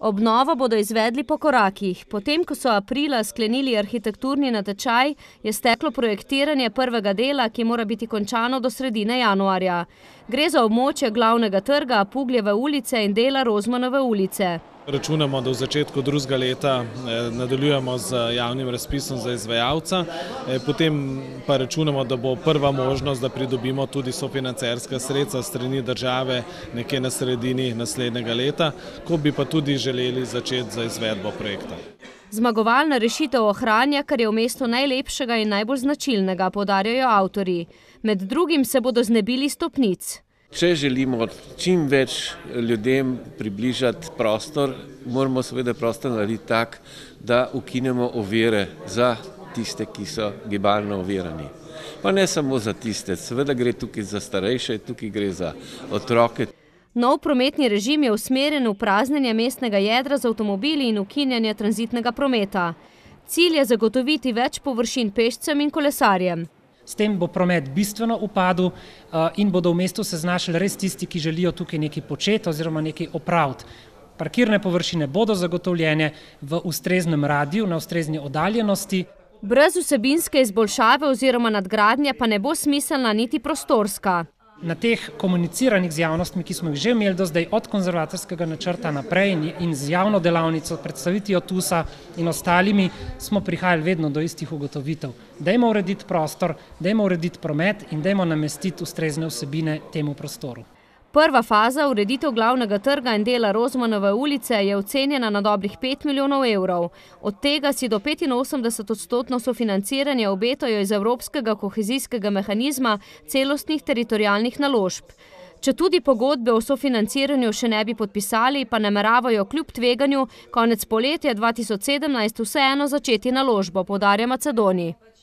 Obnovo bodo izvedli po korakih. Potem, ko so aprila sklenili arhitekturni natečaj, je steklo projektiranje prvega dela, ki mora biti končano do sredine januarja. Gre za območje glavnega trga, Pugljeve ulice in dela Rozmanove ulice. Računamo, da v začetku drugega leta eh, nadaljujemo z javnim razpisom za izvajalca, eh, potem pa računamo, da bo prva možnost, da pridobimo tudi sofinancerska sredstva strani države nekje na sredini naslednjega leta, ko bi pa tudi želeli začeti za izvedbo projekta. Zmagovalna rešitev ohranja, kar je v mestu najlepšega in najbolj značilnega, podarjajo avtori. Med drugim se bodo znebili stopnic. Če želimo čim več ljudem približati prostor, moramo seveda prostor narediti tak, da ukinemo ovire za tiste, ki so gibalno ovirani. Pa ne samo za tiste, seveda gre tukaj za starejše, tukaj gre za otroke. Nov prometni režim je usmerjen v praznenje mestnega jedra z avtomobili in ukinjanje tranzitnega prometa. Cilj je zagotoviti več površin pešcem in kolesarjem. S tem bo promet bistveno upadl eh, in bodo v mestu se znašli res tisti, ki želijo tukaj nekaj početi oziroma nekaj opraviti. Parkirne površine bodo zagotovljene v ustreznem radiju, na ustrezni oddaljenosti. Brez vsebinske izboljšave oziroma nadgradnje pa ne bo smiselna niti prostorska. Na teh komuniciranih z javnostmi, ki smo jih že imeli do zdaj, od konzervatorskega načrta naprej in z javno delavnico, predstavitijo TUSA in ostalimi, smo prihajali vedno do istih ugotovitev. Dajmo urediti prostor, dajmo urediti promet in dajmo namestiti ustrezne vsebine temu prostoru. Prva faza, ureditev glavnega trga in dela Rozmanove ulice, je ocenjena na dobrih 5 milijonov evrov. Od tega si do 85 odstotno sofinanciranje obetajo iz Evropskega kohezijskega mehanizma celostnih teritorijalnih naložb. Če tudi pogodbe o sofinanciranju še ne bi podpisali, pa nameravajo kljub tveganju konec poletja 2017 vseeno začeti naložbo, podarja Macedoniji.